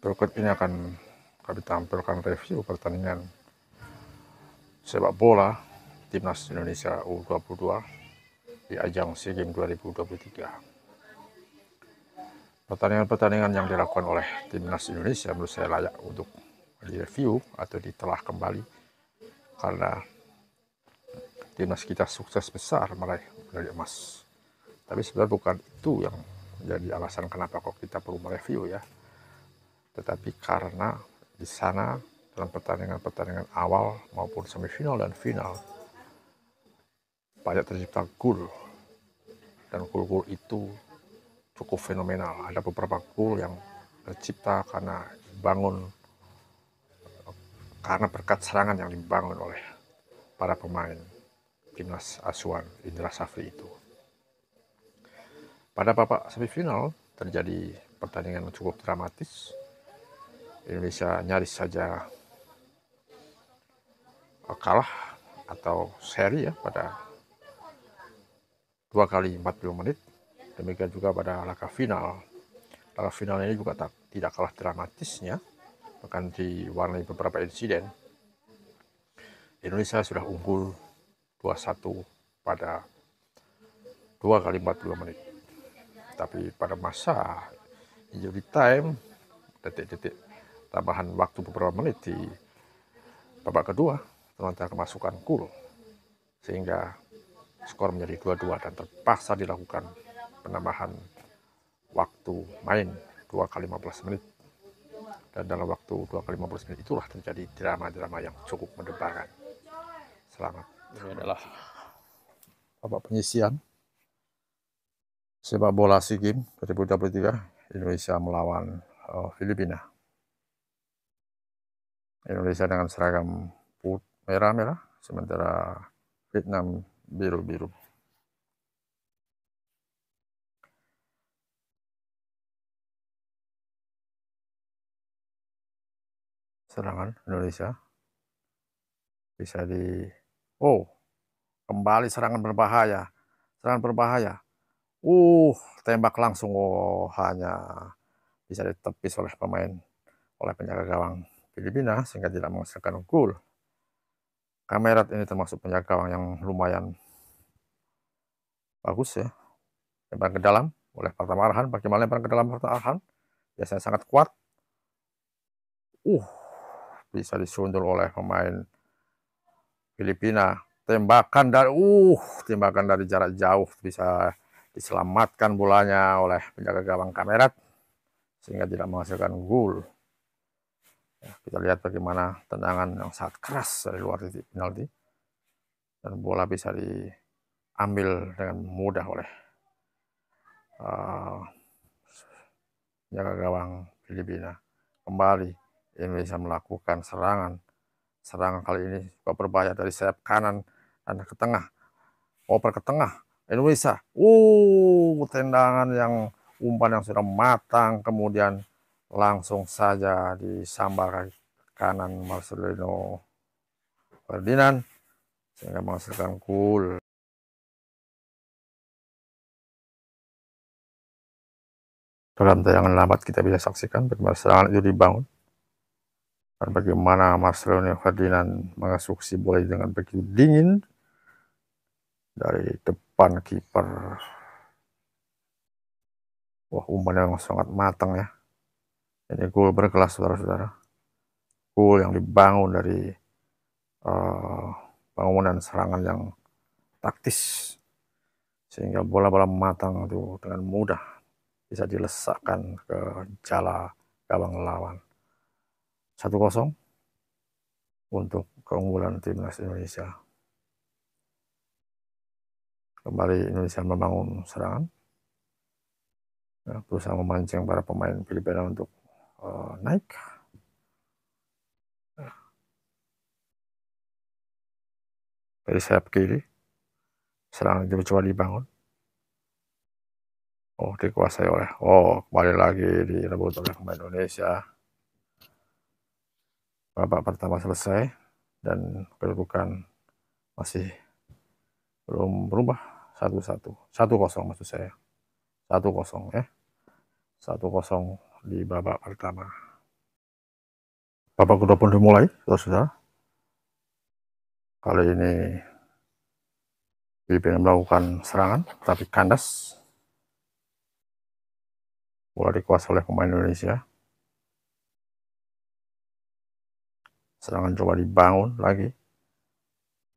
berikut ini akan kami tampilkan review pertandingan sepak bola Timnas Indonesia U22 di ajang SEA Games 2023. Pertandingan-pertandingan yang dilakukan oleh Timnas Indonesia menurut saya layak untuk direview atau ditelah kembali karena timnas kita sukses besar meraih medali emas. Tapi sebenarnya bukan itu yang menjadi alasan kenapa kok kita perlu mereview ya tetapi karena di sana dalam pertandingan-pertandingan awal maupun semifinal dan final banyak tercipta gol dan gol-gol itu cukup fenomenal ada beberapa gol yang tercipta karena dibangun karena berkat serangan yang dibangun oleh para pemain timnas asuhan Indra Safri itu pada babak semifinal terjadi pertandingan yang cukup dramatis Indonesia nyaris saja kalah atau seri ya pada dua kali 40 menit demikian juga pada laga final laga final ini juga tak, tidak kalah dramatisnya bahkan diwarnai beberapa insiden Indonesia sudah unggul 2-1 pada dua kali 40 menit tapi pada masa injury time detik-detik tambahan waktu beberapa menit di babak kedua akan kemasukan cool sehingga skor menjadi 2-2 dan terpaksa dilakukan penambahan waktu main 2 kali 15 menit dan dalam waktu 2 kali 15 menit itulah terjadi drama-drama yang cukup mendebarkan selamat ini adalah babak penyisian sepak bola SEA Games 2023 Indonesia melawan uh, Filipina Indonesia dengan seragam merah-merah, sementara Vietnam biru-biru. serangan Indonesia. Bisa di oh, kembali serangan berbahaya. Serangan berbahaya. Uh, tembak langsung oh, hanya bisa ditepis oleh pemain oleh penjaga gawang. Filipina sehingga tidak menghasilkan gol. Kamerat ini termasuk penjaga gawang yang lumayan bagus ya. Lempar ke dalam oleh Pertama Arhan. Bagaimana lempar ke dalam Pertama Arhan? Biasanya sangat kuat. Uh, bisa disundul oleh pemain Filipina. Tembakan dari uh, tembakan dari jarak jauh bisa diselamatkan bolanya oleh penjaga gawang Kamerat sehingga tidak menghasilkan gol. Ya, kita lihat bagaimana tendangan yang sangat keras dari luar titik penalti dan bola bisa diambil dengan mudah oleh uh, gawang Filipina. Kembali Indonesia melakukan serangan. Serangan kali ini juga berbahaya dari sayap kanan dan ke tengah. Oper oh, ke tengah. Indonesia. Uh, tendangan yang umpan yang sudah matang kemudian langsung saja sambar kanan Marcelino Ferdinand sehingga menghasilkan cool dalam tayangan lambat kita bisa saksikan bagaimana serangan itu dibangun dan bagaimana Marcelino Ferdinand mengasuh si bola dengan begitu dingin dari depan kiper wah umpannya yang sangat matang ya ini goal berkelas saudara-saudara. Goal yang dibangun dari uh, bangunan serangan yang taktis. Sehingga bola-bola matang itu dengan mudah bisa dilesakkan ke jala gawang lawan. 1-0 untuk keunggulan timnas Indonesia. Kembali Indonesia membangun serangan. Ya, berusaha memancing para pemain Filipina untuk naik dari sayap kiri serangan coba dibangun oh dikuasai oleh oh kembali lagi direbut oleh pemain Indonesia babak pertama selesai dan kedudukan masih belum berubah satu satu satu kosong maksud saya satu kosong ya satu kosong di babak pertama. Babak kedua pun dimulai, sudah. Ya. Kali ini Filipina melakukan serangan, tapi kandas. Bola dikuasai oleh pemain Indonesia. Serangan coba dibangun lagi.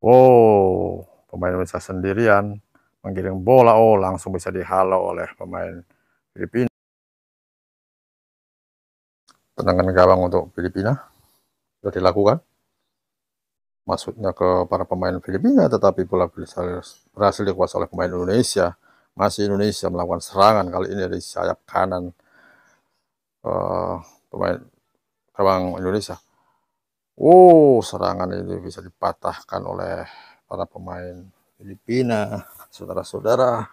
Wow, pemain Indonesia sendirian menggiring bola. Oh, langsung bisa dihalau oleh pemain Filipina tenangan gawang untuk Filipina sudah dilakukan maksudnya ke para pemain Filipina tetapi bola berhasil dikuasai oleh pemain Indonesia masih Indonesia melakukan serangan kali ini dari sayap kanan uh, pemain gawang Indonesia Oh serangan itu bisa dipatahkan oleh para pemain Filipina saudara-saudara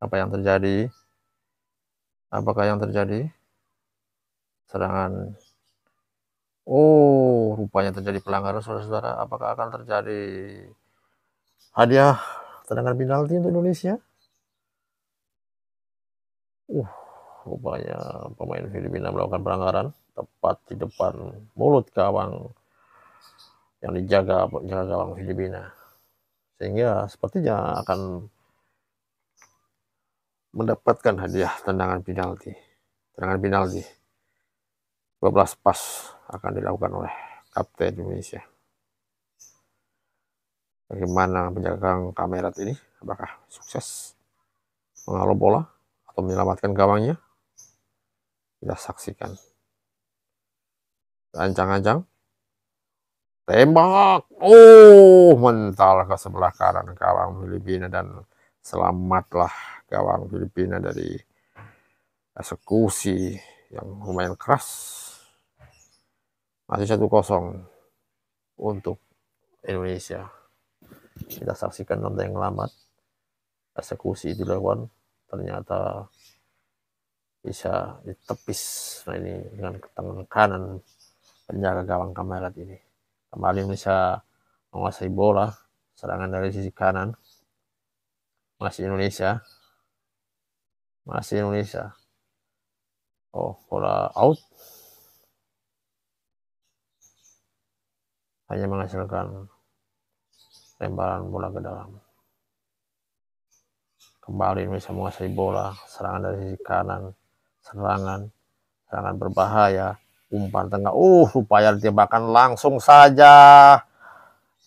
apa yang terjadi apakah yang terjadi serangan oh rupanya terjadi pelanggaran saudara-saudara apakah akan terjadi hadiah tendangan penalti untuk Indonesia uh rupanya pemain Filipina melakukan pelanggaran tepat di depan mulut gawang yang dijaga jaga gawang Filipina sehingga sepertinya akan mendapatkan hadiah tendangan penalti. Tendangan penalti. 12 pas akan dilakukan oleh kapten Indonesia. Bagaimana penjagaan kamera ini? Apakah sukses mengalu bola atau menyelamatkan gawangnya? Kita saksikan. Ancang-ancang. Tembak. Oh, mental ke sebelah kanan gawang Filipina dan selamatlah gawang Filipina dari eksekusi yang lumayan keras masih satu kosong untuk Indonesia kita saksikan nonton yang lambat eksekusi dilakukan ternyata bisa ditepis nah ini dengan tangan kanan penjaga gawang kamerat ini kembali bisa menguasai bola serangan dari sisi kanan masih Indonesia. Masih Indonesia. Oh, bola out. Hanya menghasilkan lemparan bola ke dalam. Kembali Indonesia menguasai bola, serangan dari sisi kanan, serangan, serangan berbahaya, umpan tengah. Uh, supaya ditembakkan langsung saja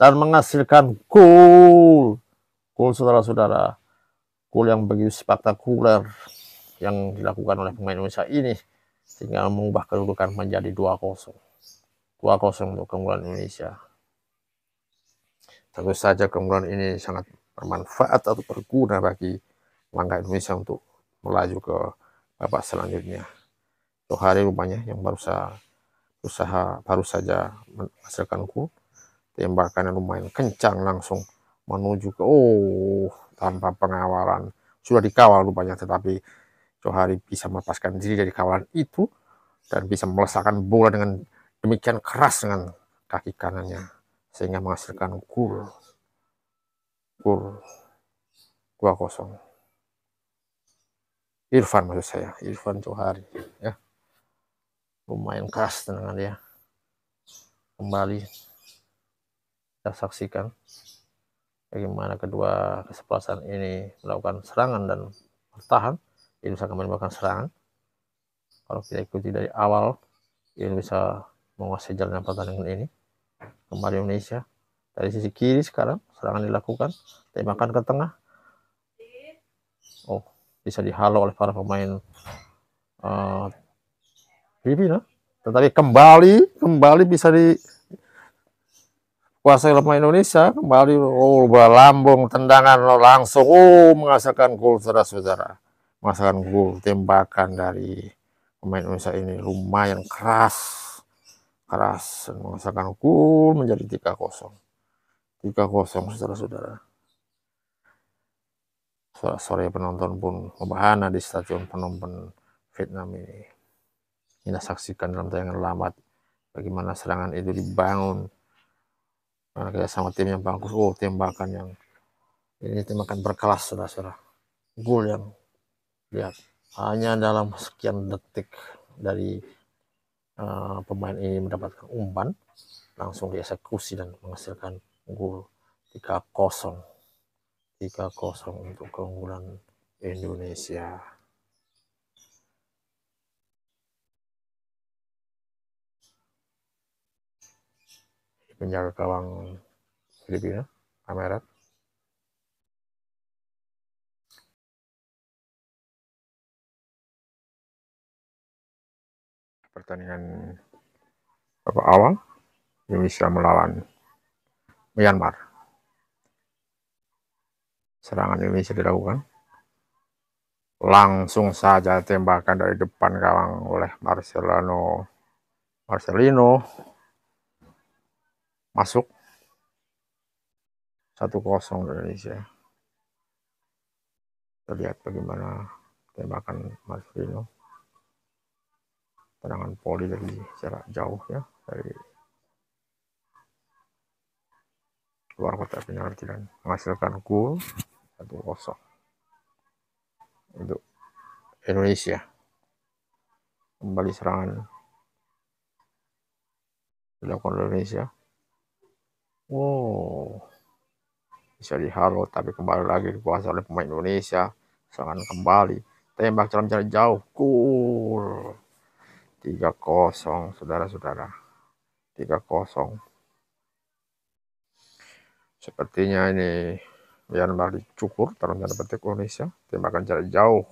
dan menghasilkan gol. Gol saudara-saudara gol yang begitu spektakuler yang dilakukan oleh pemain Indonesia ini sehingga mengubah kedudukan menjadi 2-0. 2-0 untuk keunggulan Indonesia. Tentu saja keunggulan ini sangat bermanfaat atau berguna bagi langkah Indonesia untuk melaju ke babak selanjutnya. hari rupanya yang baru saja usaha baru saja menghasilkan gol tembakan yang lumayan kencang langsung menuju ke oh tanpa pengawalan. Sudah dikawal rupanya, tetapi Johari bisa melepaskan diri dari kawalan itu dan bisa melesakkan bola dengan demikian keras dengan kaki kanannya sehingga menghasilkan gol. Gol 2-0. Irfan maksud saya, Irfan Johari ya. Lumayan keras dengan dia. Kembali kita saksikan bagaimana kedua kesebelasan ini melakukan serangan dan bertahan ini bisa kembali melakukan serangan kalau kita ikuti dari awal ini bisa menguasai jalannya pertandingan ini kembali Indonesia dari sisi kiri sekarang serangan dilakukan tembakan ke tengah oh bisa dihalau oleh para pemain uh, Filipina tetapi kembali kembali bisa di Kuasa lemah Indonesia kembali ubah lambung tendangan langsung oh, uh, mengasahkan gol saudara-saudara. Mengasahkan gol tembakan dari pemain Indonesia ini lumayan keras. Keras dan mengasahkan gol menjadi 3-0. 3-0 saudara-saudara. Sore penonton pun membahana di stadion penonton Vietnam ini. Kita saksikan dalam tayangan lambat bagaimana serangan itu dibangun Nah, kita sama tim yang bagus. Oh, tembakan yang ini tembakan berkelas, saudara-saudara. Gol yang lihat hanya dalam sekian detik dari uh, pemain ini mendapatkan umpan, langsung dieksekusi dan menghasilkan gol 3-0. 3-0 untuk keunggulan Indonesia. penjaga gawang Filipina, Amerat. Pertandingan Bapak awal Indonesia melawan Myanmar. Serangan Indonesia dilakukan. Langsung saja tembakan dari depan gawang oleh Marcelino Marcelino masuk satu kosong Indonesia kita lihat bagaimana tembakan Marcelino tendangan poli dari jarak jauh ya dari luar kota penalti dan menghasilkan gol satu kosong untuk Indonesia kembali serangan dilakukan Indonesia Oh. Bisa dihalau tapi kembali lagi dikuasai oleh pemain Indonesia. Serangan kembali. Tembak dalam jarak jauh. Cool. 3-0 saudara-saudara. 3-0. Sepertinya ini Myanmar dicukur dalam tanda petik Indonesia. Tembakan jarak jauh.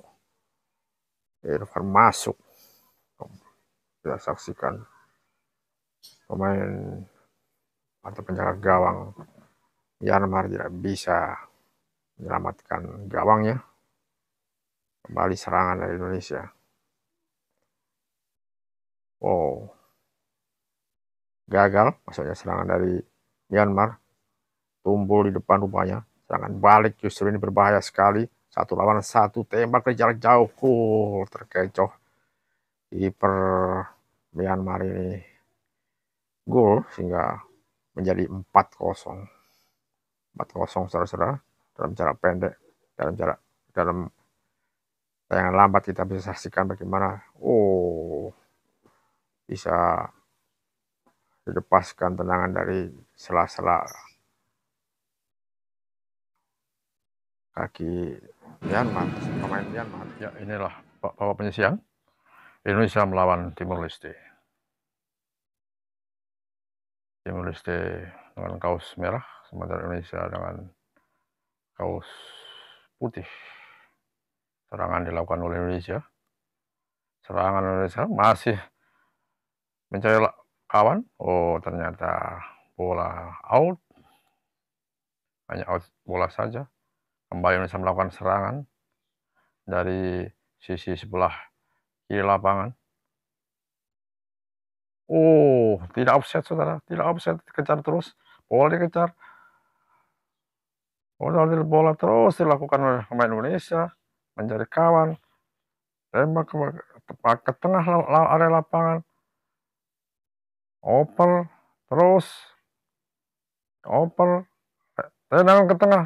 Irfan masuk. Kita saksikan pemain atau penjaga gawang Myanmar tidak bisa menyelamatkan gawangnya. Kembali serangan dari Indonesia. Wow. Gagal, maksudnya serangan dari Myanmar. Tumbul di depan rumahnya. Serangan balik justru ini berbahaya sekali. Satu lawan satu, tembak dari jarak jauh. Cool, terkecoh. Kiper Myanmar ini gol sehingga menjadi 4-0. 4-0 saudara-saudara dalam jarak pendek, dalam jarak dalam tayangan lambat kita bisa saksikan bagaimana oh bisa dilepaskan tendangan dari sela-sela kaki Myanmar, pemain Myanmar. Ya inilah Bapak penyisian Indonesia melawan Timor Leste. Tim Leste dengan kaos merah, sementara Indonesia dengan kaos putih. Serangan dilakukan oleh Indonesia. Serangan Indonesia masih mencari kawan. Oh, ternyata bola out. Hanya out bola saja. Kembali Indonesia melakukan serangan dari sisi sebelah kiri lapangan. Oh, tidak offset saudara, tidak offset, kejar terus, bola dikejar. Bola, bola terus dilakukan oleh pemain Indonesia, mencari kawan, tembak ke, ke tengah area lapangan, oper, terus, oper, tendangan ke tengah,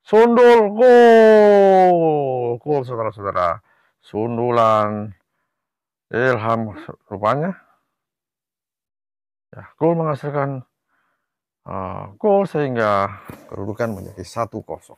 sundul, gol, gol saudara-saudara, sundulan, Ilham rupanya ya, gol menghasilkan uh, gol sehingga kedudukan menjadi satu 0 1-0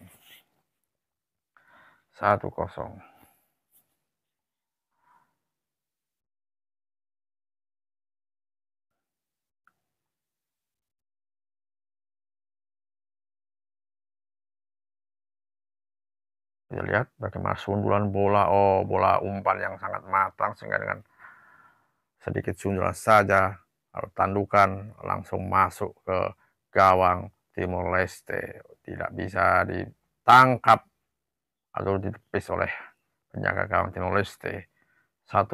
Kita lihat bagaimana sundulan bola, oh bola umpan yang sangat matang sehingga dengan sedikit sundulan saja tandukan langsung masuk ke gawang Timor Leste tidak bisa ditangkap atau ditepis oleh penjaga gawang Timor Leste 1-0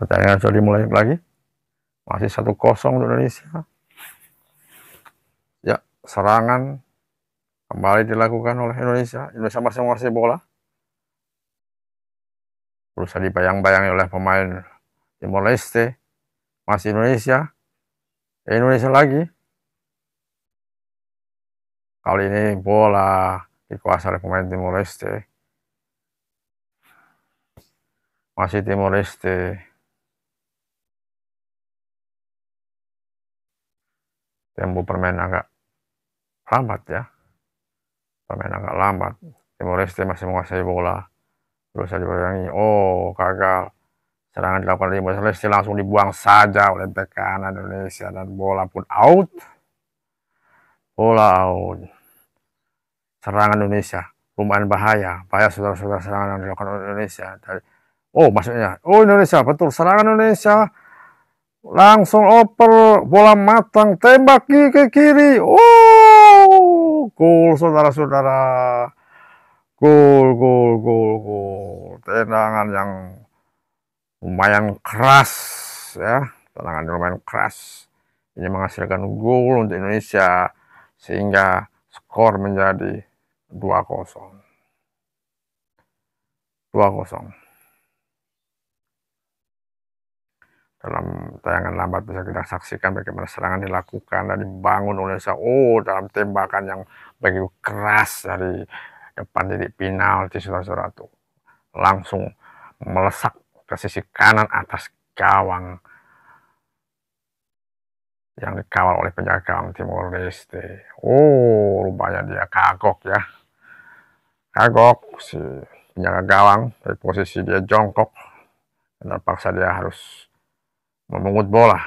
pertanyaan sudah dimulai lagi. Masih satu kosong untuk Indonesia. Ya, serangan kembali dilakukan oleh Indonesia. Indonesia masih menguasai bola. Berusaha dibayang-bayangi oleh pemain Timor Leste. Masih Indonesia. Eh, Indonesia lagi. Kali ini bola dikuasai oleh pemain Timor Leste. Masih Timor Leste. tempo permain agak lambat ya permain agak lambat Timor Leste masih menguasai bola berusaha dibayangi oh gagal serangan dilakukan oleh Timor Leste langsung dibuang saja oleh bek Indonesia dan bola pun out bola out serangan Indonesia lumayan bahaya bahaya saudara-saudara serangan yang dilakukan oleh Indonesia dari oh maksudnya oh Indonesia betul serangan Indonesia Langsung oper, bola matang, tembak ke kiri. Oh, gol saudara-saudara. Gol, gol, gol, gol. Tendangan yang lumayan keras ya. Tendangan yang lumayan keras. Ini menghasilkan gol untuk Indonesia sehingga skor menjadi 2-0. 2-0. dalam tayangan lambat bisa kita saksikan bagaimana serangan dilakukan dan dibangun oleh oh dalam tembakan yang begitu keras dari depan titik final di saudara itu langsung melesak ke sisi kanan atas gawang yang dikawal oleh penjaga gawang Timor Leste. Oh, rupanya dia kagok ya. Kagok si penjaga gawang dari posisi dia jongkok dan paksa dia harus memungut bola.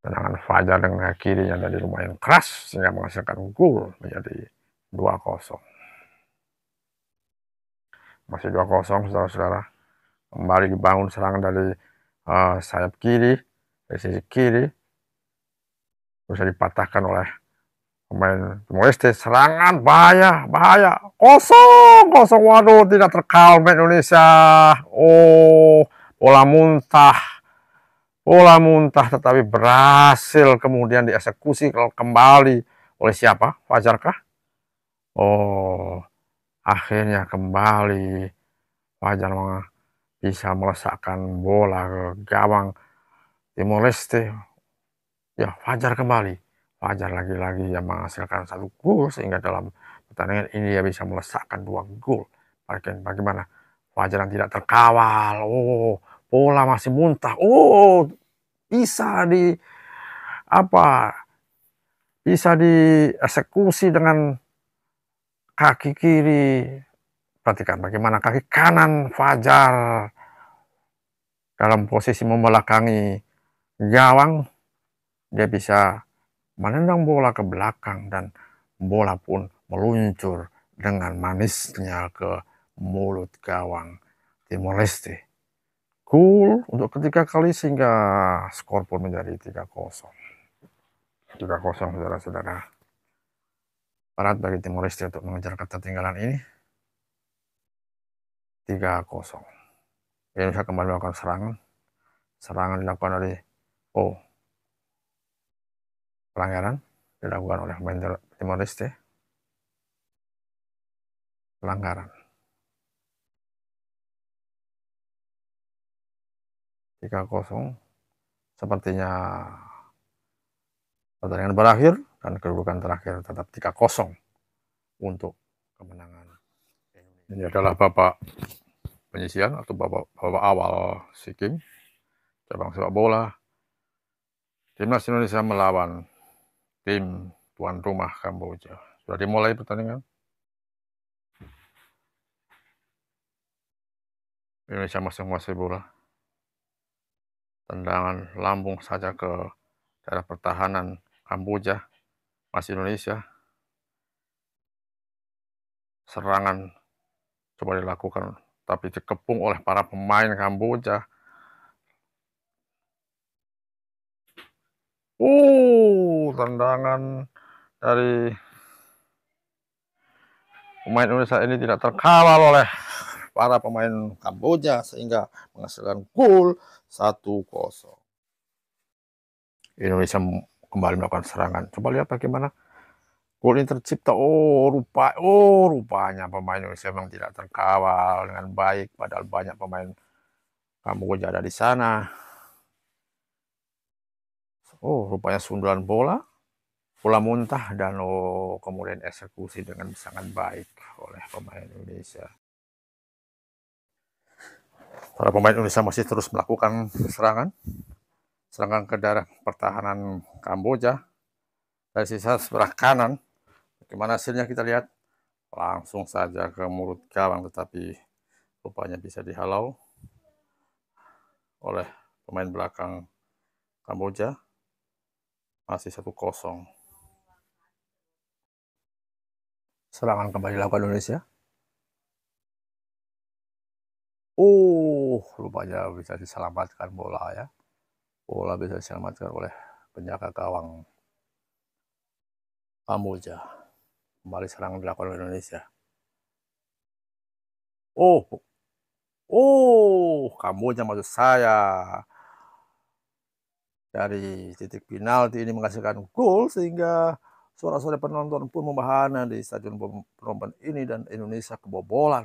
Tendangan Fajar dengan kiri kirinya dari lumayan keras sehingga menghasilkan gol menjadi 2-0. Masih 2-0 saudara-saudara. Kembali dibangun serangan dari uh, sayap kiri, dari sisi kiri. Bisa dipatahkan oleh pemain timor Serangan bahaya, bahaya. Kosong, kosong. Waduh, tidak terkalme Indonesia. Oh, pola muntah pola muntah tetapi berhasil kemudian dieksekusi kembali oleh siapa Fajarkah Oh akhirnya kembali Fajar bisa melesakkan bola ke gawang Timor Leste ya Fajar kembali Fajar lagi-lagi yang menghasilkan satu gol sehingga dalam pertandingan ini dia bisa melesakkan dua gol bagaimana Fajar yang tidak terkawal oh pola masih muntah. Oh, bisa di apa? Bisa dieksekusi dengan kaki kiri. Perhatikan bagaimana kaki kanan Fajar dalam posisi membelakangi gawang. Dia bisa menendang bola ke belakang dan bola pun meluncur dengan manisnya ke mulut gawang Timor Leste. Gol untuk ketiga kali sehingga skor pun menjadi 3-0. 3-0 saudara-saudara. Berat bagi Timor Leste untuk mengejar ketertinggalan ini. 3-0. Indonesia kembali melakukan serangan. Serangan dilakukan oleh Oh. Pelanggaran dilakukan oleh pemain Timor Leste. Pelanggaran. 3-0 sepertinya pertandingan berakhir dan kedudukan terakhir tetap 3-0 untuk kemenangan ini adalah bapak penyisian atau bapak, bapak awal Sikim cabang sepak bola timnas Indonesia melawan tim tuan rumah Kamboja sudah dimulai pertandingan Indonesia masih menguasai bola tendangan lambung saja ke daerah pertahanan Kamboja, masih Indonesia. Serangan coba dilakukan, tapi dikepung oleh para pemain Kamboja. Uh, tendangan dari pemain Indonesia ini tidak terkawal oleh para pemain Kamboja sehingga menghasilkan gol satu kosong. Indonesia kembali melakukan serangan. Coba lihat bagaimana gol ini tercipta. Oh, rupa oh rupanya pemain Indonesia memang tidak terkawal dengan baik padahal banyak pemain Kamboja ada di sana. Oh, rupanya sundulan bola. Bola muntah dan oh kemudian eksekusi dengan sangat baik oleh pemain Indonesia para pemain Indonesia masih terus melakukan serangan serangan ke daerah pertahanan Kamboja dari sisa sebelah kanan bagaimana hasilnya kita lihat langsung saja ke mulut gawang tetapi rupanya bisa dihalau oleh pemain belakang Kamboja masih satu kosong. serangan kembali dilakukan Indonesia Oh, rupanya bisa diselamatkan bola ya. Bola bisa diselamatkan oleh penjaga gawang. Kamboja. Kembali serangan dilakukan oleh Indonesia. Oh. Oh, Kamboja maksud saya. Dari titik penalti ini menghasilkan gol sehingga suara-suara penonton pun membahana di stadion penonton ini dan Indonesia kebobolan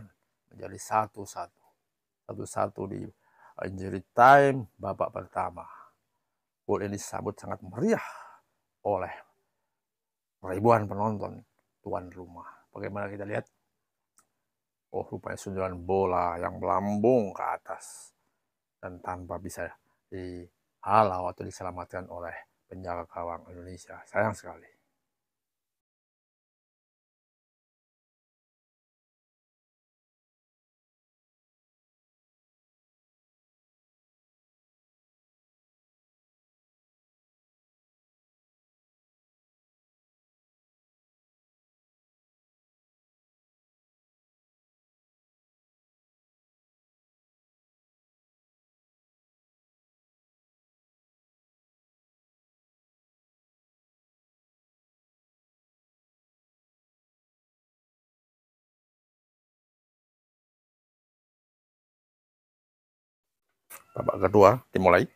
menjadi satu-satu satu-satu di injury time babak pertama. Gol ini disambut sangat meriah oleh ribuan penonton tuan rumah. Bagaimana kita lihat? Oh, rupanya sundulan bola yang melambung ke atas dan tanpa bisa dihalau atau diselamatkan oleh penjaga gawang Indonesia. Sayang sekali. Babak kedua dimulai.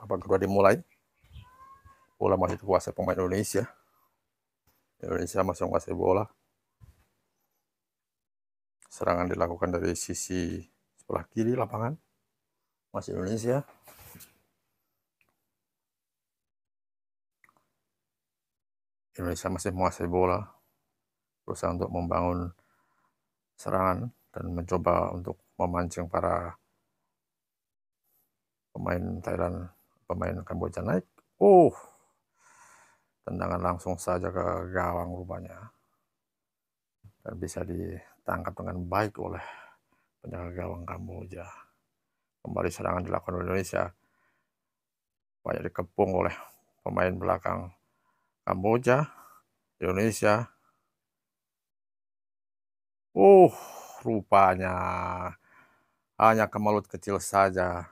Babak kedua dimulai. Bola masih dikuasai pemain Indonesia. Indonesia masih menguasai bola. Serangan dilakukan dari sisi sebelah kiri lapangan. Masih Indonesia. Indonesia masih menguasai bola. Berusaha untuk membangun serangan dan mencoba untuk memancing para pemain Thailand, pemain Kamboja naik. Oh, tendangan langsung saja ke gawang rupanya. Dan bisa ditangkap dengan baik oleh penjaga gawang Kamboja. Kembali serangan dilakukan oleh Indonesia. Banyak dikepung oleh pemain belakang Kamboja, Indonesia. Oh, rupanya hanya kemelut kecil saja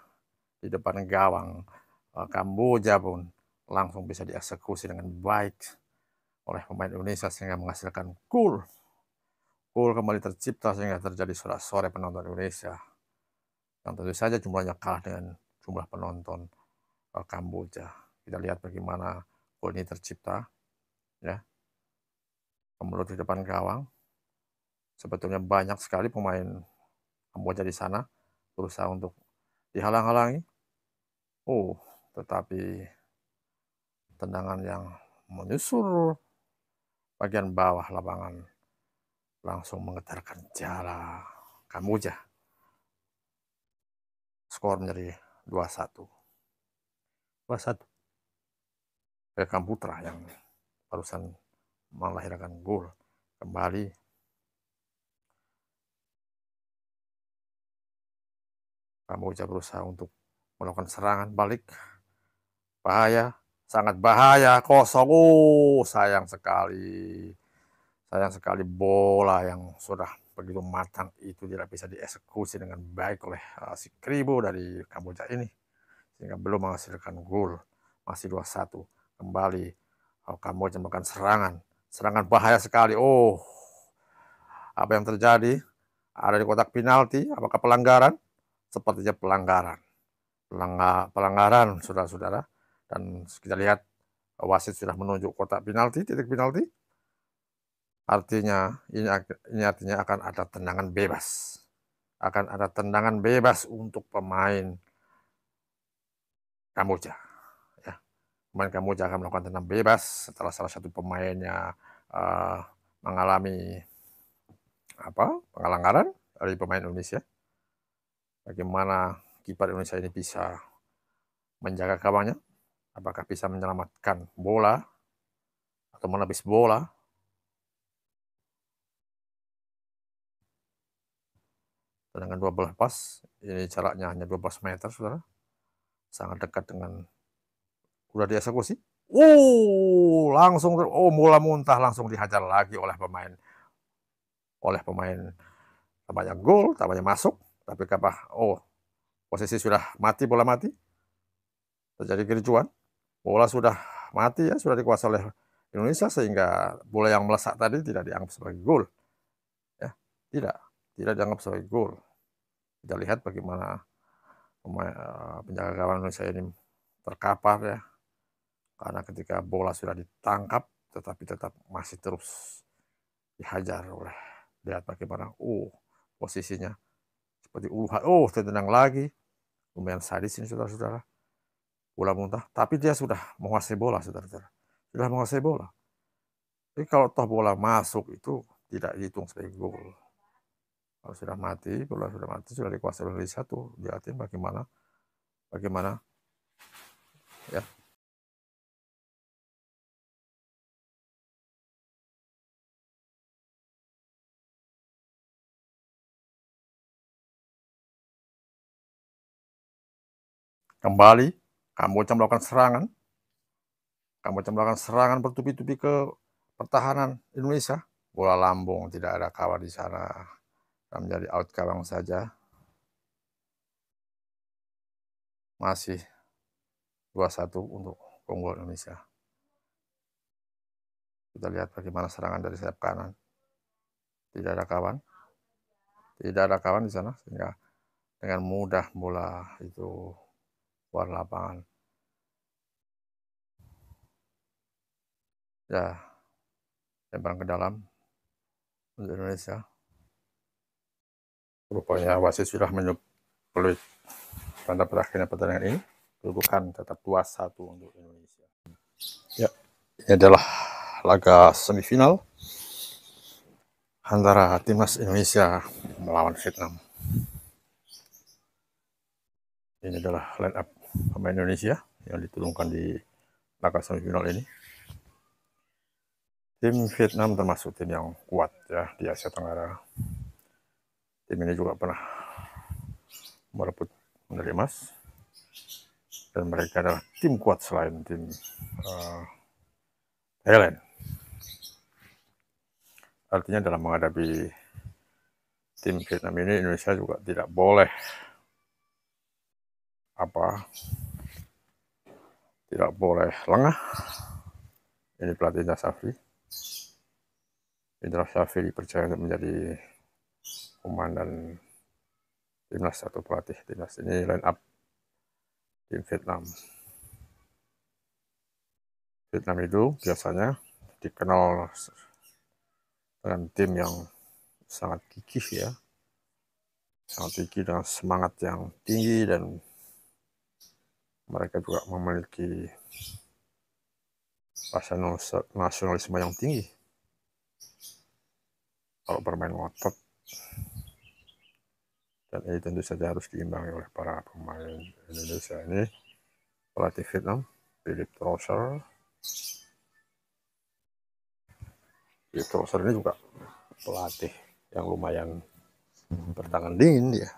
di depan gawang eh, Kamboja pun langsung bisa dieksekusi dengan baik oleh pemain Indonesia sehingga menghasilkan cool. Cool kembali tercipta sehingga terjadi surat sore penonton Indonesia. yang tentu saja jumlahnya kalah dengan jumlah penonton eh, Kamboja. Kita lihat bagaimana cool ini tercipta. Ya. Kemelut di depan gawang. Sebetulnya banyak sekali pemain Kamboja di sana berusaha untuk dihalang-halangi. Oh, tetapi tendangan yang menyusur bagian bawah lapangan langsung mengetarkan jala Kamuja. Skor menjadi 2-1. 2-1. Putra yang barusan melahirkan gol kembali Kamboja berusaha untuk melakukan serangan balik. Bahaya, sangat bahaya, kosong. Oh, sayang sekali. Sayang sekali bola yang sudah begitu matang itu tidak bisa dieksekusi dengan baik oleh uh, si Kribo dari Kamboja ini. Sehingga belum menghasilkan gol. Masih 2-1. Kembali oh, Kamboja melakukan serangan. Serangan bahaya sekali. Oh, apa yang terjadi? Ada di kotak penalti, apakah pelanggaran? sepertinya pelanggaran. Pelanggaran, saudara-saudara. Dan kita lihat wasit sudah menunjuk kotak penalti, titik penalti. Artinya, ini, ini artinya akan ada tendangan bebas. Akan ada tendangan bebas untuk pemain Kamboja. Ya. Pemain Kamboja akan melakukan tendangan bebas setelah salah satu pemainnya uh, mengalami apa pengalanggaran dari pemain Indonesia bagaimana kiper Indonesia ini bisa menjaga gawangnya, apakah bisa menyelamatkan bola atau menepis bola. Sedangkan 12 pas, ini jaraknya hanya dua belas meter, saudara. Sangat dekat dengan udah dieksekusi. Uh, langsung oh mula muntah langsung dihajar lagi oleh pemain oleh pemain tambahnya gol, tambahnya masuk. Tapi apa? Oh, posisi sudah mati, bola mati. Terjadi kericuan. Bola sudah mati ya, sudah dikuasai oleh Indonesia sehingga bola yang melesat tadi tidak dianggap sebagai gol. Ya, tidak, tidak dianggap sebagai gol. Kita lihat bagaimana eh, penjaga gawang Indonesia ini terkapar ya. Karena ketika bola sudah ditangkap tetapi tetap masih terus dihajar oleh lihat bagaimana oh posisinya seperti uluhan oh tenang lagi lumayan sadis ini saudara-saudara bola muntah tapi dia sudah menguasai bola saudara-saudara sudah menguasai bola tapi kalau toh bola masuk itu tidak dihitung sebagai gol kalau sudah mati bola sudah mati sudah dikuasai oleh satu lihatin bagaimana bagaimana ya Kembali, Kamboja melakukan serangan. Kamboja melakukan serangan bertubi-tubi ke pertahanan Indonesia. Bola lambung, tidak ada kawan di sana. Menjadi out kawang saja. Masih 2-1 untuk Kongo Indonesia. Kita lihat bagaimana serangan dari sayap kanan. Tidak ada kawan. Tidak ada kawan di sana sehingga dengan mudah bola itu luar lapangan. Ya, lempar ke dalam untuk Indonesia. Rupanya wasit sudah menyebut tanda berakhirnya pertandingan ini. Kedudukan tetap 2-1 untuk Indonesia. Ya, ini adalah laga semifinal antara timnas Indonesia melawan Vietnam. Ini adalah line up Pemain Indonesia yang diturunkan di laga semifinal ini. Tim Vietnam termasuk tim yang kuat ya di Asia Tenggara. Tim ini juga pernah merebut medali emas dan mereka adalah tim kuat selain tim uh, Thailand. Artinya dalam menghadapi tim Vietnam ini Indonesia juga tidak boleh apa tidak boleh lengah ini pelatih Indra Safri Indra Safri dipercaya untuk menjadi komandan timnas satu pelatih timnas ini line up tim Vietnam Vietnam itu biasanya dikenal dengan tim yang sangat gigih ya sangat gigih dengan semangat yang tinggi dan mereka juga memiliki rasa nasionalisme yang tinggi kalau bermain ngotot dan ini tentu saja harus diimbangi oleh para pemain Indonesia ini pelatih Vietnam Philip Trosser. Philip Trosser ini juga pelatih yang lumayan bertangan dingin dia.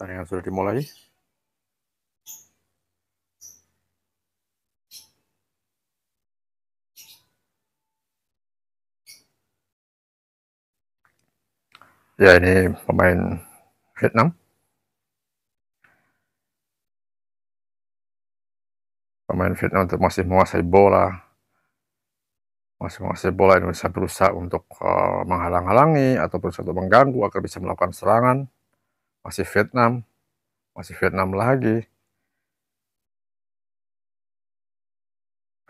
Pertandingan ya, sudah dimulai. Ya ini pemain Vietnam. Pemain Vietnam itu masih menguasai bola. Masih menguasai bola Indonesia berusaha untuk uh, menghalang-halangi atau berusaha untuk mengganggu agar bisa melakukan serangan masih Vietnam, masih Vietnam lagi.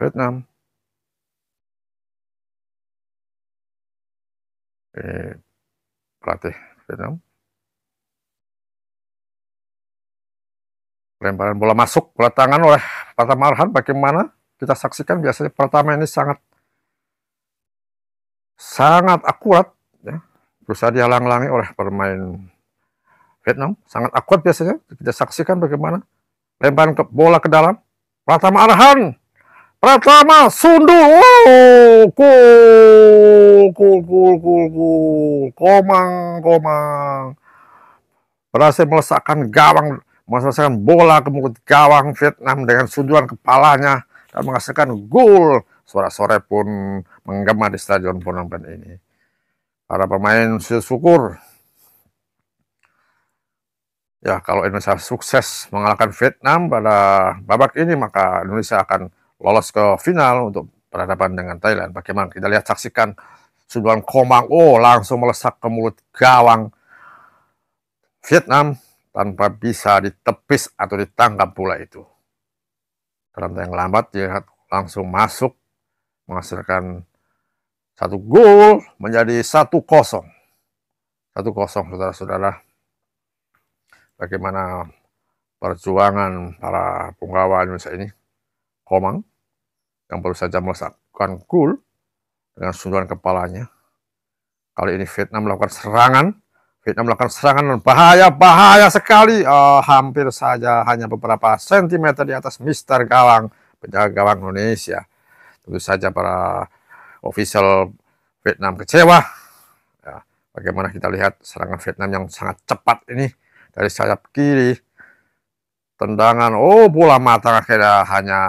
Vietnam. Eh, pelatih Vietnam. Lemparan bola masuk, bola tangan oleh Pratama Arhan bagaimana kita saksikan biasanya pertama ini sangat sangat akurat ya. Berusaha dihalang-halangi oleh pemain Vietnam sangat akurat biasanya. Kita saksikan bagaimana lemparan ke bola ke dalam. Pratama arahan. Pratama sundul. Wow, gol, gol, Komang, komang. Berhasil melesakkan gawang, melesakkan bola ke mulut gawang Vietnam dengan sundulan kepalanya dan menghasilkan gol. Suara sore pun menggema di stadion Phnom Penh ini. Para pemain syukur Ya, kalau Indonesia sukses mengalahkan Vietnam pada babak ini, maka Indonesia akan lolos ke final untuk berhadapan dengan Thailand. Bagaimana kita lihat saksikan sundulan Komang Oh langsung melesak ke mulut gawang Vietnam tanpa bisa ditepis atau ditangkap pula itu. Ternyata yang lambat dia langsung masuk menghasilkan satu gol menjadi satu kosong. Satu kosong saudara-saudara bagaimana perjuangan para punggawa Indonesia ini, Komang, yang baru saja melaksanakan gol dengan sundulan kepalanya. Kali ini Vietnam melakukan serangan, Vietnam melakukan serangan dan bahaya-bahaya sekali. Oh, hampir saja hanya beberapa sentimeter di atas Mister Gawang, penjaga gawang Indonesia. Tentu saja para official Vietnam kecewa. Ya, bagaimana kita lihat serangan Vietnam yang sangat cepat ini dari sayap kiri tendangan oh bola mata akhirnya hanya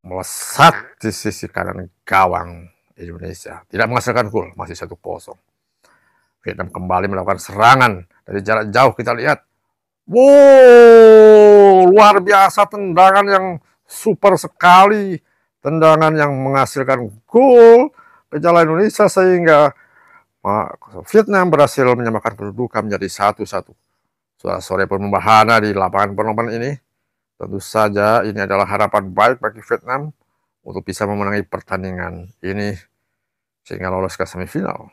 melesat di sisi kanan gawang Indonesia tidak menghasilkan gol masih satu kosong Vietnam kembali melakukan serangan dari jarak jauh kita lihat wow luar biasa tendangan yang super sekali tendangan yang menghasilkan gol ke jalan Indonesia sehingga Vietnam berhasil menyamakan kedudukan menjadi satu-satu. Suara sore pun membahana di lapangan penonton ini. Tentu saja ini adalah harapan baik bagi Vietnam untuk bisa memenangi pertandingan ini sehingga lolos ke semifinal.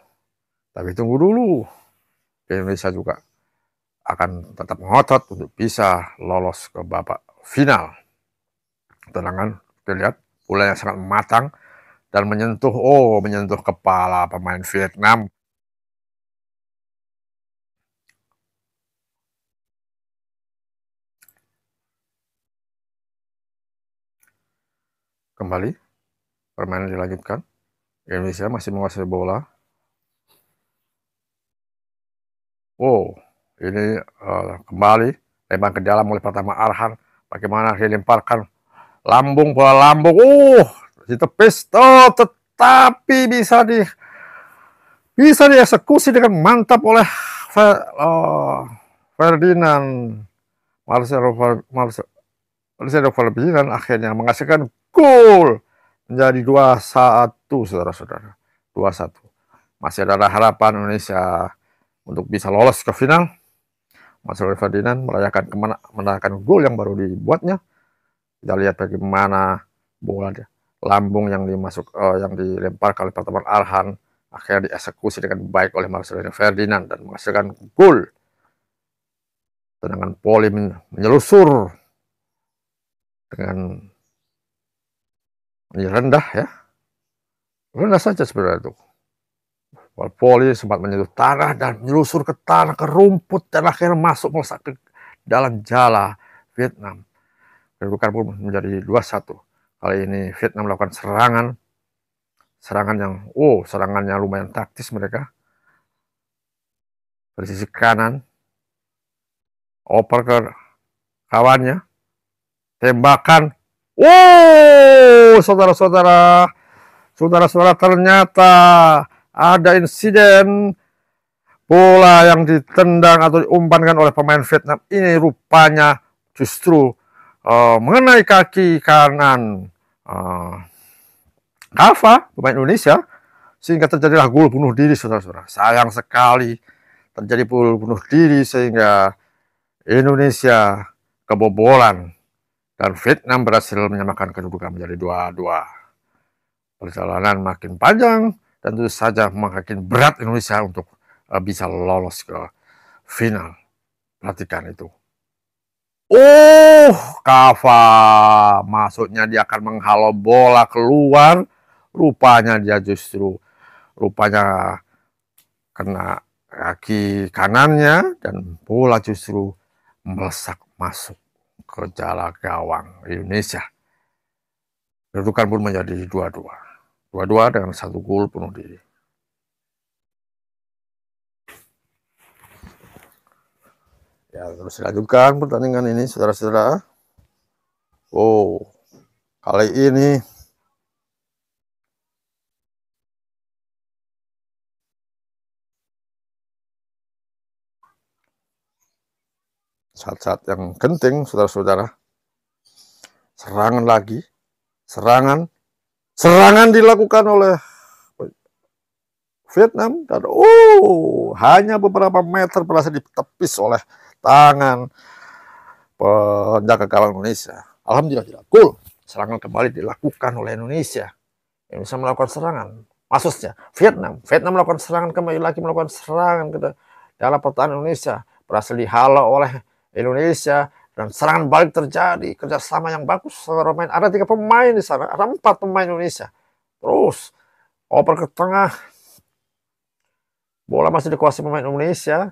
Tapi tunggu dulu, Indonesia juga akan tetap ngotot untuk bisa lolos ke babak final. Tenangan, terlihat bola yang sangat matang dan menyentuh, oh menyentuh kepala pemain Vietnam Kembali, permainan dilanjutkan. Indonesia masih menguasai bola. Wow, ini uh, kembali lempar ke dalam oleh pertama Arhan. Bagaimana dilemparkan lambung bola lambung. Uh, ditepis. Oh, tetapi bisa di bisa dieksekusi dengan mantap oleh Fer, oh, Ferdinand Marcelo Marcelo Ferdinand akhirnya menghasilkan Gol! Menjadi 2-1, saudara-saudara. 2-1. Masih ada harapan Indonesia untuk bisa lolos ke final. Mas Roy Ferdinand merayakan kemenangan gol yang baru dibuatnya. Kita lihat bagaimana bola dia. lambung yang dimasuk uh, yang dilempar kali pertama Arhan akhirnya dieksekusi dengan baik oleh Marcelino Ferdinand dan menghasilkan gol. Tendangan Poli menyelusur dengan ya rendah ya. Rendah saja sebenarnya itu. Poli sempat menyentuh tanah dan menyusur ke tanah, ke rumput dan akhirnya masuk melesat ke dalam jala Vietnam. Kedudukan pun menjadi 2-1. Kali ini Vietnam melakukan serangan. Serangan yang, oh serangannya lumayan taktis mereka. Dari sisi kanan. Oper ke kawannya. Tembakan Wow, saudara-saudara, saudara-saudara ternyata ada insiden bola yang ditendang atau diumpankan oleh pemain Vietnam ini rupanya justru uh, mengenai kaki kanan uh, eh, Kava, pemain Indonesia, sehingga terjadilah gol bunuh diri, saudara-saudara. Sayang sekali terjadi gol bunuh diri sehingga Indonesia kebobolan dan Vietnam berhasil menyamakan kedudukan menjadi dua-dua. Perjalanan makin panjang dan tentu saja makin berat Indonesia untuk uh, bisa lolos ke final. Perhatikan itu. Oh, Kava. Maksudnya dia akan menghalau bola keluar. Rupanya dia justru rupanya kena kaki kanannya dan bola justru melesak masuk gejala gawang Indonesia. Kedudukan pun menjadi dua-dua. Dua-dua dengan satu gol penuh diri. Ya, terus dilanjutkan pertandingan ini, saudara-saudara. Oh, kali ini saat-saat yang genting saudara-saudara serangan lagi serangan serangan dilakukan oleh Vietnam dan oh hanya beberapa meter berhasil ditepis oleh tangan penjaga gawang Indonesia. Alhamdulillah tidak cool. Serangan kembali dilakukan oleh Indonesia. Indonesia melakukan serangan. Maksudnya Vietnam. Vietnam melakukan serangan kembali lagi melakukan serangan ke dalam pertahanan Indonesia. Berhasil dihalau oleh Indonesia dan serangan balik terjadi kerjasama yang bagus sama Romain ada tiga pemain di sana ada empat pemain Indonesia terus oper ke tengah bola masih dikuasai pemain Indonesia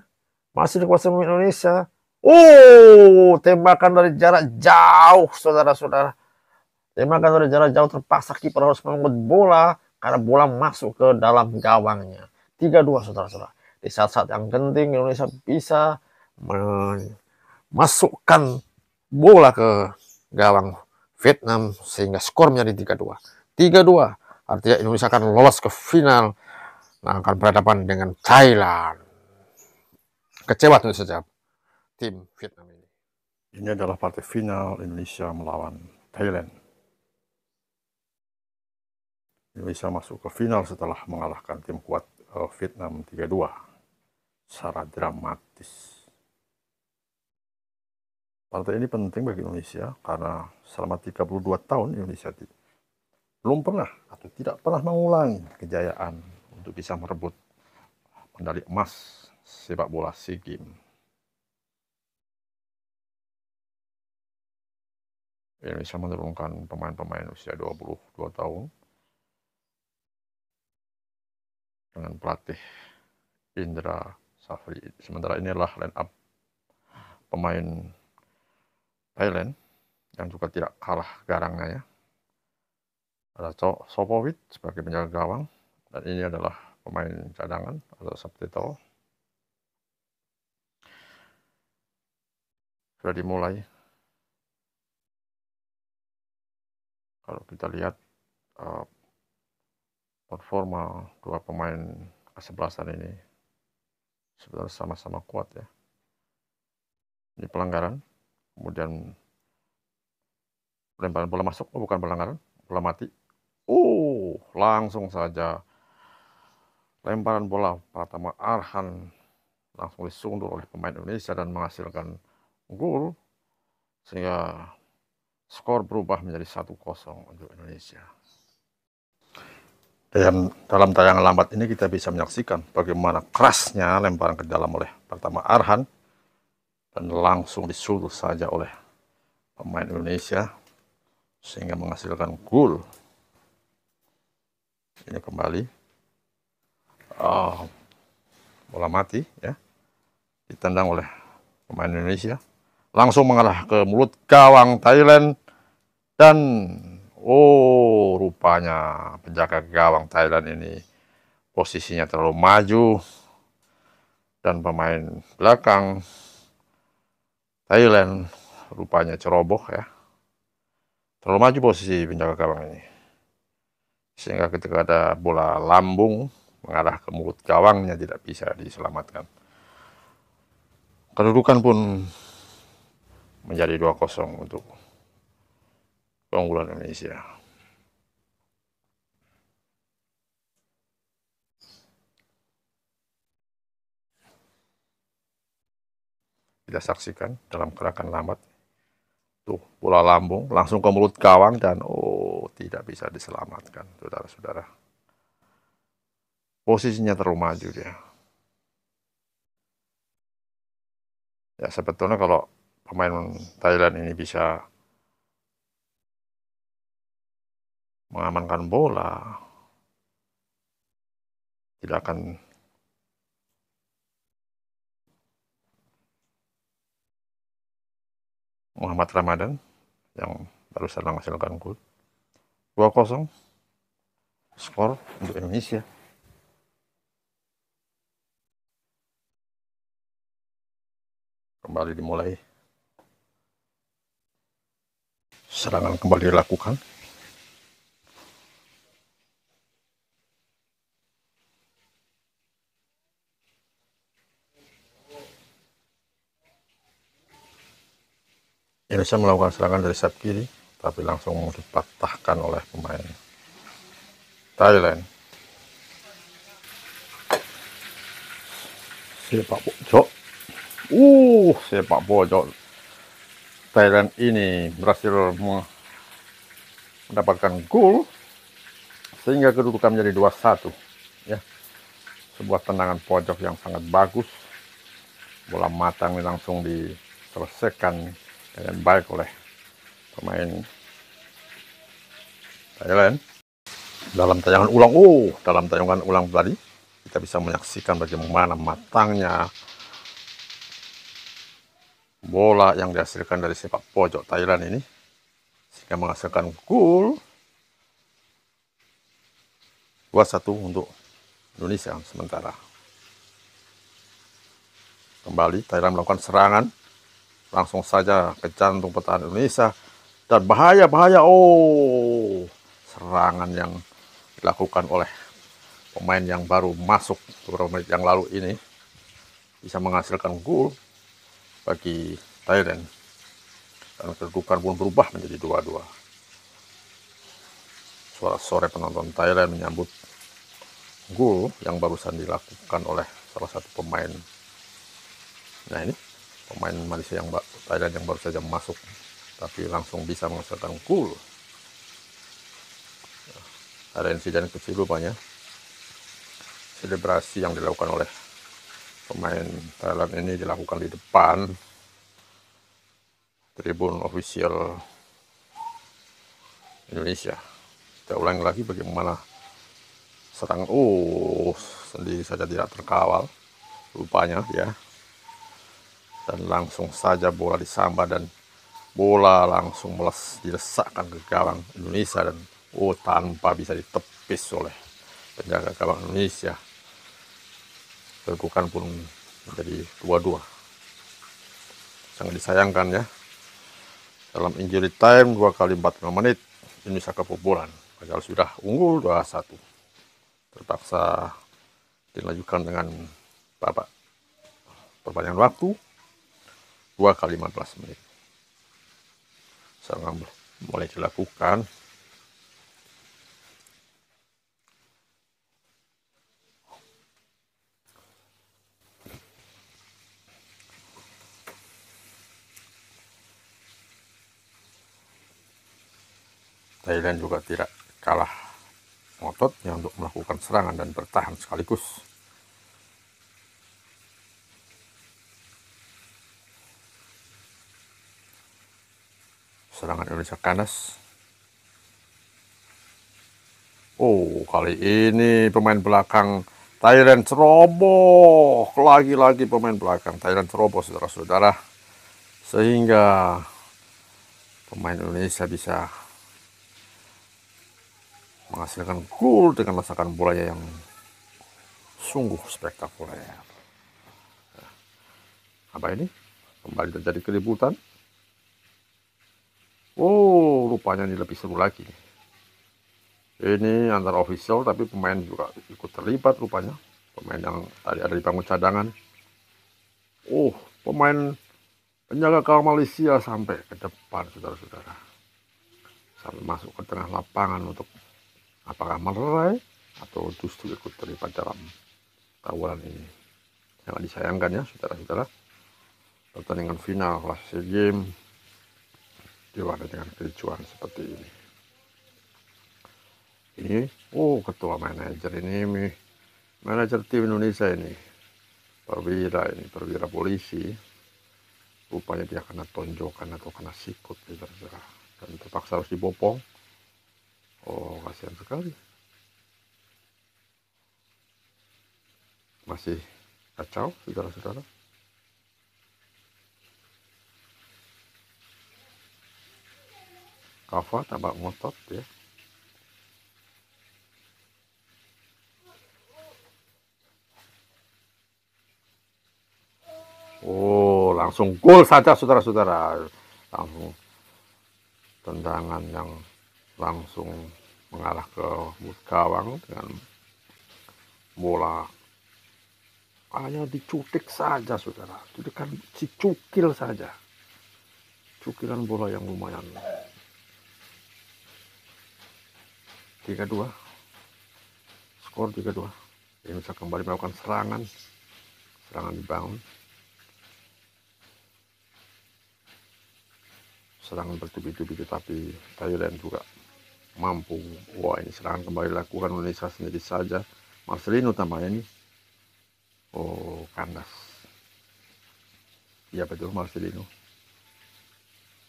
masih dikuasai pemain Indonesia oh tembakan dari jarak jauh saudara-saudara tembakan dari jarak jauh terpaksa kiper harus mengut bola karena bola masuk ke dalam gawangnya tiga dua saudara-saudara di saat-saat yang genting Indonesia bisa men masukkan bola ke gawang Vietnam sehingga skor menjadi 3-2. 3-2 artinya Indonesia akan lolos ke final nah, akan berhadapan dengan Thailand. Kecewa tentu saja tim Vietnam ini. Ini adalah partai final Indonesia melawan Thailand. Indonesia masuk ke final setelah mengalahkan tim kuat eh, Vietnam 3-2 secara dramatis. Partai ini penting bagi Indonesia karena selama 32 tahun Indonesia belum pernah atau tidak pernah mengulangi kejayaan untuk bisa merebut medali emas sepak bola SEA Games. Indonesia menurunkan pemain-pemain usia 22 tahun dengan pelatih Indra Safri. Sementara inilah line up pemain Thailand yang juga tidak kalah garangnya ya. Ada Sopowit sebagai penjaga gawang dan ini adalah pemain cadangan atau subtitle. Sudah dimulai. Kalau kita lihat uh, performa dua pemain kesebelasan ini sebenarnya sama-sama kuat ya. Ini pelanggaran. Kemudian lemparan bola masuk, oh bukan pelanggaran, bola mati. Oh, langsung saja lemparan bola pertama Arhan langsung disundul oleh pemain Indonesia dan menghasilkan gol sehingga skor berubah menjadi 1-0 untuk Indonesia. Dan dalam tayangan lambat ini kita bisa menyaksikan bagaimana kerasnya lemparan ke dalam oleh pertama Arhan dan langsung disuruh saja oleh pemain Indonesia sehingga menghasilkan gol. Ini kembali. Oh, bola mati ya. Ditendang oleh pemain Indonesia. Langsung mengarah ke mulut gawang Thailand dan oh rupanya penjaga gawang Thailand ini posisinya terlalu maju dan pemain belakang Thailand rupanya ceroboh ya. Terlalu maju posisi penjaga gawang ini. Sehingga ketika ada bola lambung mengarah ke mulut gawangnya tidak bisa diselamatkan. Kedudukan pun menjadi 2-0 untuk keunggulan Indonesia. kita saksikan dalam gerakan lambat. Tuh, bola lambung langsung ke mulut gawang dan oh, tidak bisa diselamatkan, saudara-saudara. Posisinya terlalu maju dia. Ya, sebetulnya kalau pemain Thailand ini bisa mengamankan bola, tidak akan Muhammad Ramadan yang baru saja menghasilkan gol 2-0 skor untuk Indonesia kembali dimulai serangan kembali dilakukan Indonesia melakukan serangan dari sayap kiri, tapi langsung dipatahkan oleh pemain Thailand. Sepak pojok. Uh, sepak pojok. Thailand ini berhasil mendapatkan gol sehingga kedudukan menjadi 2-1 ya. Sebuah tendangan pojok yang sangat bagus. Bola matang ini langsung diselesaikan dengan baik oleh pemain Thailand. Dalam tayangan ulang, oh, dalam tayangan ulang tadi kita bisa menyaksikan bagaimana matangnya bola yang dihasilkan dari sepak pojok Thailand ini sehingga menghasilkan gol 2-1 untuk Indonesia sementara. Kembali Thailand melakukan serangan langsung saja ke jantung pertahanan Indonesia dan bahaya bahaya oh serangan yang dilakukan oleh pemain yang baru masuk beberapa menit yang lalu ini bisa menghasilkan gol bagi Thailand dan kedudukan pun berubah menjadi dua-dua suara sore penonton Thailand menyambut gol yang barusan dilakukan oleh salah satu pemain nah ini pemain Malaysia yang Thailand yang baru saja masuk tapi langsung bisa menghasilkan cool ada ya, insiden kecil rupanya selebrasi yang dilakukan oleh pemain Thailand ini dilakukan di depan tribun official Indonesia kita ulang lagi bagaimana serang oh sendiri saja tidak terkawal rupanya ya dan langsung saja bola disambar dan bola langsung meles dilesakkan ke gawang Indonesia dan oh tanpa bisa ditepis oleh penjaga gawang Indonesia kedudukan pun menjadi dua-dua sangat disayangkan ya dalam injury time 2 kali 45 menit Indonesia kebobolan padahal sudah unggul 2-1 terpaksa dilanjutkan dengan Bapak perpanjangan waktu dua kali 15 menit sekarang mulai dilakukan Thailand juga tidak kalah ngototnya untuk melakukan serangan dan bertahan sekaligus. serangan Indonesia Canes. Oh, kali ini pemain belakang Thailand ceroboh. Lagi-lagi pemain belakang Thailand ceroboh, saudara-saudara. Sehingga pemain Indonesia bisa menghasilkan gol dengan masakan bolanya yang sungguh spektakuler. Apa ini? Kembali terjadi keributan. Oh, rupanya ini lebih seru lagi. Ini antara official tapi pemain juga ikut terlibat rupanya. Pemain yang tadi ada di bangun cadangan. Oh, pemain penjaga kawal Malaysia sampai ke depan, saudara-saudara. Sampai masuk ke tengah lapangan untuk apakah melerai atau justru ikut terlibat dalam tawuran ini. Jangan disayangkan ya, saudara-saudara. Pertandingan final Last Game diwarnai dengan kericuan seperti ini ini oh ketua manajer ini manajer tim Indonesia ini perwira ini perwira polisi rupanya dia kena tonjokan atau kena sikut terserah. dan terpaksa harus dibopong oh kasihan sekali masih kacau saudara-saudara cover tambah ngotot ya Oh langsung gol saja saudara-saudara langsung tendangan yang langsung mengarah ke gawang dengan bola hanya dicutik saja saudara cutikan si cukil saja cukilan bola yang lumayan 3-2 skor 3-2 ini bisa kembali melakukan serangan serangan bangun serangan bertubi-tubi tetapi Thailand juga mampu wah ini serangan kembali lakukan Indonesia sendiri saja Marcelino tambahnya ini oh kandas ya betul Marcelino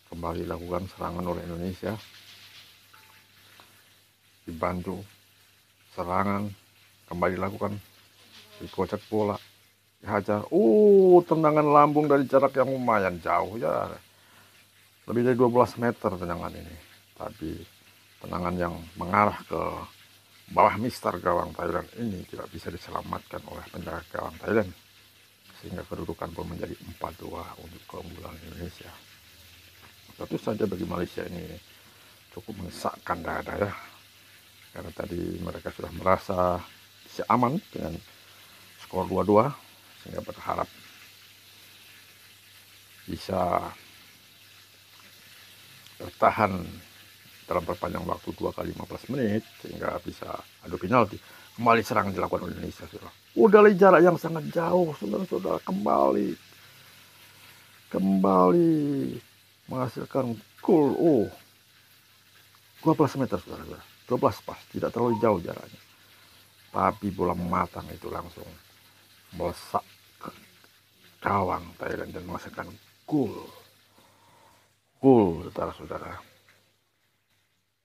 kembali lakukan serangan oleh Indonesia dibantu serangan kembali dilakukan dikocok bola dihajar uh tendangan lambung dari jarak yang lumayan jauh ya lebih dari 12 meter tendangan ini tapi tendangan yang mengarah ke bawah mister gawang Thailand ini tidak bisa diselamatkan oleh penjaga gawang Thailand sehingga kedudukan pun menjadi 4-2 untuk keunggulan Indonesia tentu saja bagi Malaysia ini cukup mengesakkan dada ya karena tadi mereka sudah merasa bisa aman dengan skor 2-2 sehingga berharap bisa bertahan dalam perpanjang waktu 2 kali 15 menit sehingga bisa adu penalti kembali serangan dilakukan oleh Indonesia sudah Udah dari jarak yang sangat jauh saudara sudah kembali kembali menghasilkan gol oh 12 meter saudara-saudara 12 pas tidak terlalu jauh jaraknya tapi bola matang itu langsung melesak ke gawang Thailand dan menghasilkan gol gol saudara-saudara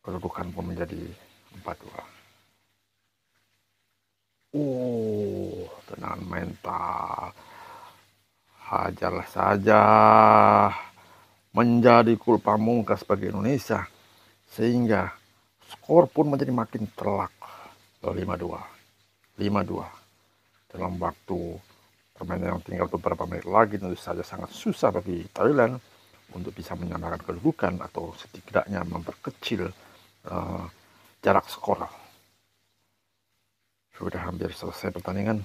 kedudukan pun menjadi 4-2 oh tenangan mental hajarlah saja menjadi kul pamungkas bagi Indonesia sehingga Skor pun menjadi makin telak. 5-2. Eh, 5-2. Dalam waktu permainan yang tinggal beberapa menit lagi tentu saja sangat susah bagi Thailand untuk bisa menyamakan kedudukan atau setidaknya memperkecil uh, jarak skor. Sudah hampir selesai pertandingan.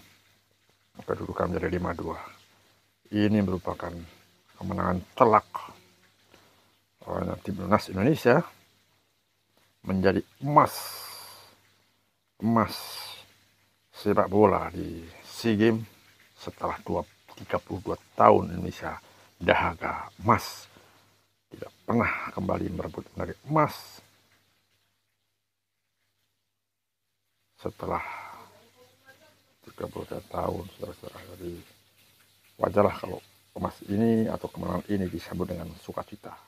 Kedudukan menjadi 5-2. Ini merupakan kemenangan telak oleh timnas Indonesia menjadi emas emas sepak bola di SEA Games setelah 32 tahun Indonesia dahaga emas tidak pernah kembali merebut medali emas setelah 32 tahun saudara dari wajarlah kalau emas ini atau kemenangan ini disambut dengan sukacita